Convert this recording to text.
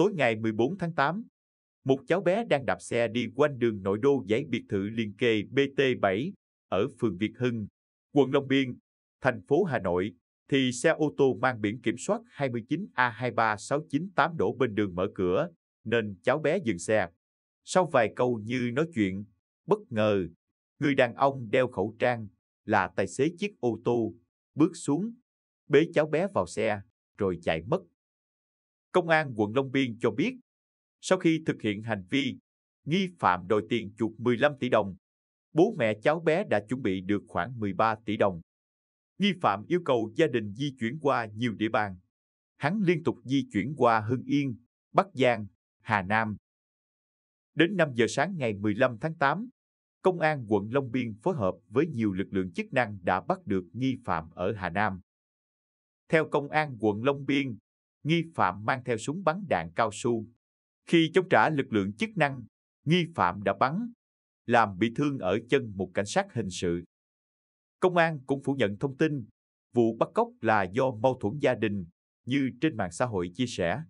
Tối ngày 14 tháng 8, một cháu bé đang đạp xe đi quanh đường nội đô dãy biệt thự liền kề BT7 ở phường Việt Hưng, quận Long Biên, thành phố Hà Nội, thì xe ô tô mang biển kiểm soát 29A23698 đổ bên đường mở cửa, nên cháu bé dừng xe. Sau vài câu như nói chuyện, bất ngờ, người đàn ông đeo khẩu trang là tài xế chiếc ô tô, bước xuống, bế cháu bé vào xe, rồi chạy mất. Công an quận Long Biên cho biết, sau khi thực hiện hành vi, nghi phạm đòi tiền chuột 15 tỷ đồng. Bố mẹ cháu bé đã chuẩn bị được khoảng 13 tỷ đồng. Nghi phạm yêu cầu gia đình di chuyển qua nhiều địa bàn. Hắn liên tục di chuyển qua Hưng Yên, Bắc Giang, Hà Nam. Đến 5 giờ sáng ngày 15 tháng 8, Công an quận Long Biên phối hợp với nhiều lực lượng chức năng đã bắt được nghi phạm ở Hà Nam. Theo Công an quận Long Biên, nghi phạm mang theo súng bắn đạn cao su. Khi chống trả lực lượng chức năng, nghi phạm đã bắn, làm bị thương ở chân một cảnh sát hình sự. Công an cũng phủ nhận thông tin vụ bắt cóc là do mâu thuẫn gia đình, như trên mạng xã hội chia sẻ.